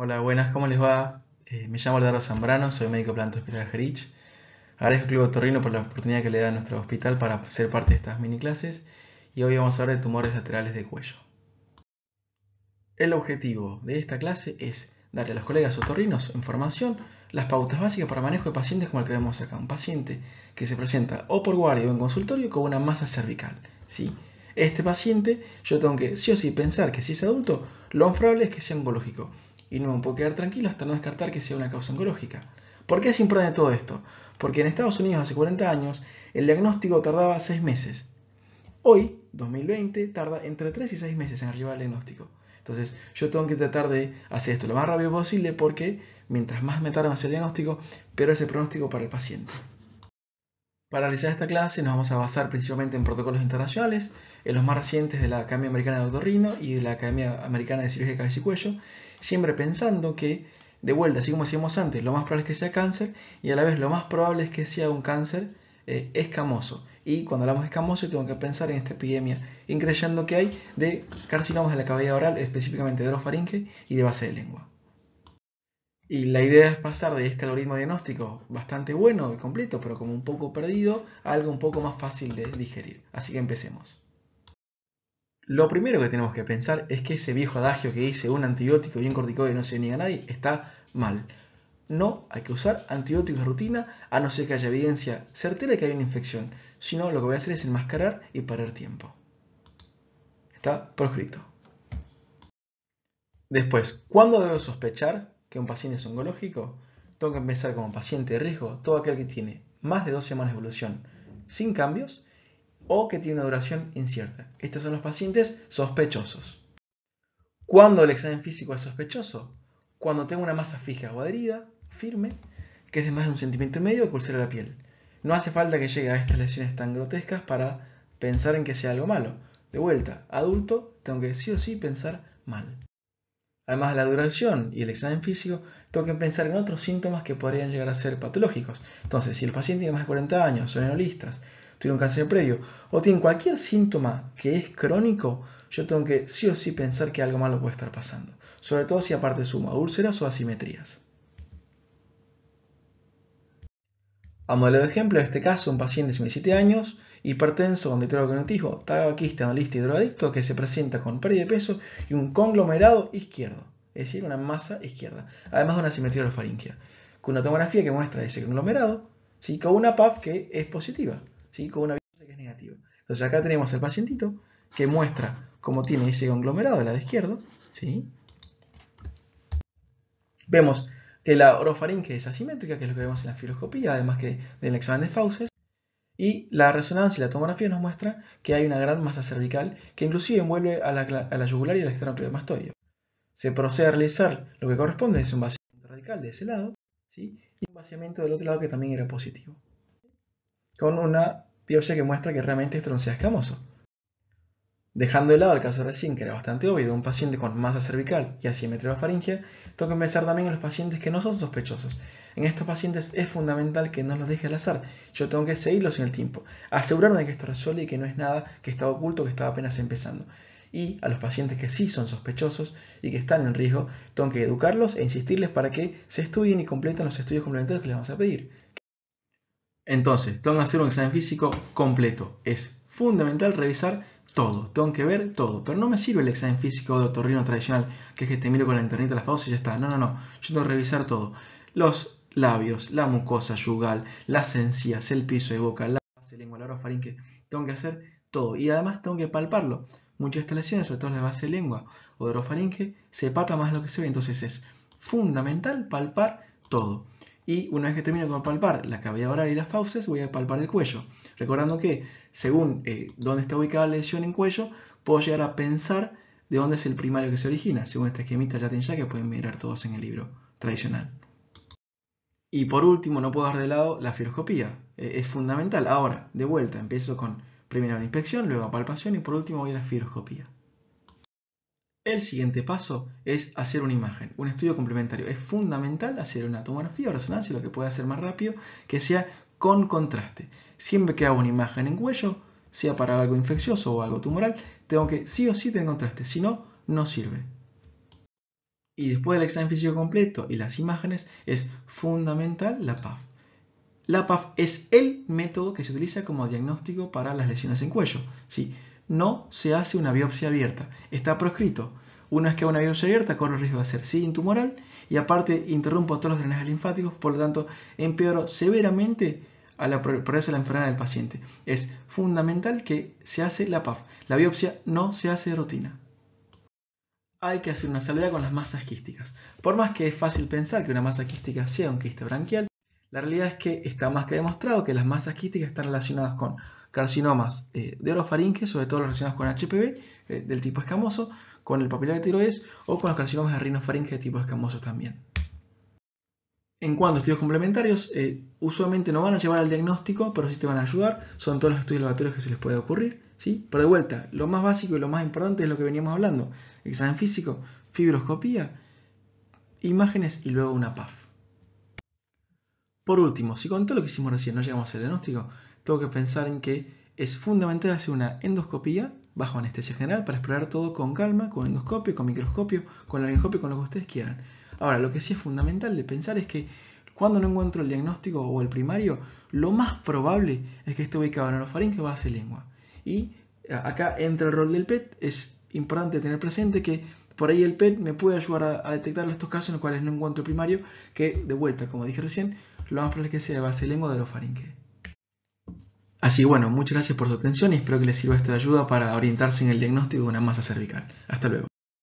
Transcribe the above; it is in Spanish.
Hola, buenas, ¿cómo les va? Eh, me llamo Aldaro Zambrano, soy médico planta hospital Gerich. Agradezco al Club Otorrino por la oportunidad que le da a nuestro hospital para ser parte de estas mini clases y hoy vamos a hablar de tumores laterales de cuello. El objetivo de esta clase es darle a los colegas otorrinos formación las pautas básicas para manejo de pacientes como el que vemos acá, un paciente que se presenta o por guardia o en consultorio con una masa cervical, Este paciente yo tengo que sí o sí pensar que si es adulto, lo más probable es que sea oncológico y no me puedo quedar tranquilo hasta no descartar que sea una causa oncológica. ¿Por qué es importante todo esto? Porque en Estados Unidos hace 40 años el diagnóstico tardaba 6 meses. Hoy, 2020, tarda entre 3 y 6 meses en arribar al diagnóstico. Entonces yo tengo que tratar de hacer esto lo más rápido posible porque mientras más me tarda en hacer el diagnóstico, peor es el pronóstico para el paciente. Para realizar esta clase nos vamos a basar principalmente en protocolos internacionales, en los más recientes de la Academia Americana de Otorrino y de la Academia Americana de Cirugía de Cabeza y Cuello, siempre pensando que, de vuelta, así como decíamos antes, lo más probable es que sea cáncer y a la vez lo más probable es que sea un cáncer eh, escamoso. Y cuando hablamos de escamoso tengo que pensar en esta epidemia creyendo que hay de carcinomas de la cavidad oral, específicamente de los orofaringe y de base de lengua. Y la idea es pasar de este algoritmo diagnóstico bastante bueno y completo, pero como un poco perdido, a algo un poco más fácil de digerir. Así que empecemos. Lo primero que tenemos que pensar es que ese viejo adagio que dice un antibiótico y un corticoide no se niega a nadie está mal. No hay que usar antibióticos de rutina a no ser que haya evidencia certera de que hay una infección, sino lo que voy a hacer es enmascarar y parar tiempo. Está proscrito. Después, ¿cuándo debo sospechar que un paciente es oncológico, tengo que empezar como paciente de riesgo todo aquel que tiene más de dos semanas de evolución sin cambios o que tiene una duración incierta. Estos son los pacientes sospechosos. ¿Cuándo el examen físico es sospechoso? Cuando tengo una masa fija o adherida, firme, que es de más de un centímetro y medio, pulsera la piel. No hace falta que llegue a estas lesiones tan grotescas para pensar en que sea algo malo. De vuelta, adulto, tengo que sí o sí pensar mal. Además de la duración y el examen físico, tengo que pensar en otros síntomas que podrían llegar a ser patológicos. Entonces, si el paciente tiene más de 40 años, son enolistas, tiene un cáncer previo o tiene cualquier síntoma que es crónico, yo tengo que sí o sí pensar que algo malo puede estar pasando. Sobre todo si aparte suma úlceras o asimetrías. A modelo de ejemplo, en este caso, un paciente de 57 años, hipertenso con deterioro cognitivo, tabaquista, analista y drogadicto que se presenta con pérdida de peso y un conglomerado izquierdo, es decir, una masa izquierda, además de una simetría faringia, con una tomografía que muestra ese conglomerado, ¿sí? con una PAF que es positiva, ¿sí? con una que es negativa. Entonces acá tenemos el pacientito que muestra cómo tiene ese conglomerado, el lado izquierdo, ¿sí? vemos que la orofaringe es asimétrica, que es lo que vemos en la filoscopía, además que del examen de Fauces, y la resonancia y la tomografía nos muestra que hay una gran masa cervical que inclusive envuelve a la, a la yugular y al esternocleidomastoideo. Se procede a realizar lo que corresponde, es un vaciamiento radical de ese lado, y un vaciamiento del otro lado que también era positivo, con una biopsia que muestra que realmente esto no sea escamoso. Dejando de lado el caso recién, que era bastante obvio, de un paciente con masa cervical y asimetría faringia, tengo que empezar también en los pacientes que no son sospechosos. En estos pacientes es fundamental que no los deje al azar. Yo tengo que seguirlos en el tiempo, asegurarme de que esto resuelve y que no es nada que estaba oculto, que estaba apenas empezando. Y a los pacientes que sí son sospechosos y que están en riesgo, tengo que educarlos e insistirles para que se estudien y completen los estudios complementarios que les vamos a pedir. Entonces, tengo que hacer un examen físico completo. Es fundamental revisar todo, tengo que ver todo, pero no me sirve el examen físico de otorrino tradicional, que es que te miro con la internet a las fauces y ya está, no, no, no, yo tengo que revisar todo, los labios, la mucosa yugal, las encías, el piso de boca, la base, lengua, la orofaringe, tengo que hacer todo, y además tengo que palparlo, muchas lesiones, sobre todo en la base lengua o de orofaringe, se palpa más lo que se ve, entonces es fundamental palpar todo y una vez que termino con palpar la cavidad oral y las fauces, voy a palpar el cuello. Recordando que según eh, dónde está ubicada la lesión en cuello, puedo llegar a pensar de dónde es el primario que se origina, según este esquemita ya ya que pueden mirar todos en el libro tradicional. Y por último, no puedo dar de lado la filoscopía, eh, es fundamental. Ahora, de vuelta, empiezo con primero la inspección, luego palpación y por último voy a la filoscopía. El siguiente paso es hacer una imagen, un estudio complementario. Es fundamental hacer una tomografía o resonancia, lo que puede hacer más rápido, que sea con contraste. Siempre que hago una imagen en cuello, sea para algo infeccioso o algo tumoral, tengo que sí o sí tener contraste, si no, no sirve. Y después del examen físico completo y las imágenes, es fundamental la PAF. La PAF es el método que se utiliza como diagnóstico para las lesiones en cuello. ¿sí? no se hace una biopsia abierta. Está proscrito. Una vez que hago una biopsia abierta, corre el riesgo de hacer sí tumoral y aparte interrumpo todos los drenajes linfáticos, por lo tanto empeoró severamente a la progreso de la enfermedad del paciente. Es fundamental que se hace la PAF. La biopsia no se hace de rutina. Hay que hacer una salida con las masas quísticas. Por más que es fácil pensar que una masa quística sea un quiste branquial, la realidad es que está más que demostrado que las masas quísticas están relacionadas con carcinomas eh, de orofaringe, sobre todo relacionados con HPV eh, del tipo escamoso, con el papilar de tiroides o con los carcinomas de rinofaringe de tipo escamoso también. En cuanto a estudios complementarios, eh, usualmente no van a llevar al diagnóstico, pero sí te van a ayudar. Son todos los estudios laboratorios que se les puede ocurrir. ¿sí? Pero de vuelta, lo más básico y lo más importante es lo que veníamos hablando. Examen físico, fibroscopía, imágenes y luego una PAF. Por último, si con todo lo que hicimos recién no llegamos al diagnóstico, tengo que pensar en que es fundamental hacer una endoscopía bajo anestesia general para explorar todo con calma, con endoscopio, con microscopio, con laringoscopio, con lo que ustedes quieran. Ahora, lo que sí es fundamental de pensar es que cuando no encuentro el diagnóstico o el primario, lo más probable es que esté ubicado en la faringe o base lengua. Y eh, acá entra el rol del PET, es importante tener presente que por ahí el PET me puede ayudar a, a detectar estos casos en los cuales no encuentro el primario, que de vuelta, como dije recién, lo más probable es que sea de los o de Así bueno, muchas gracias por su atención y espero que les sirva esta ayuda para orientarse en el diagnóstico de una masa cervical. Hasta luego.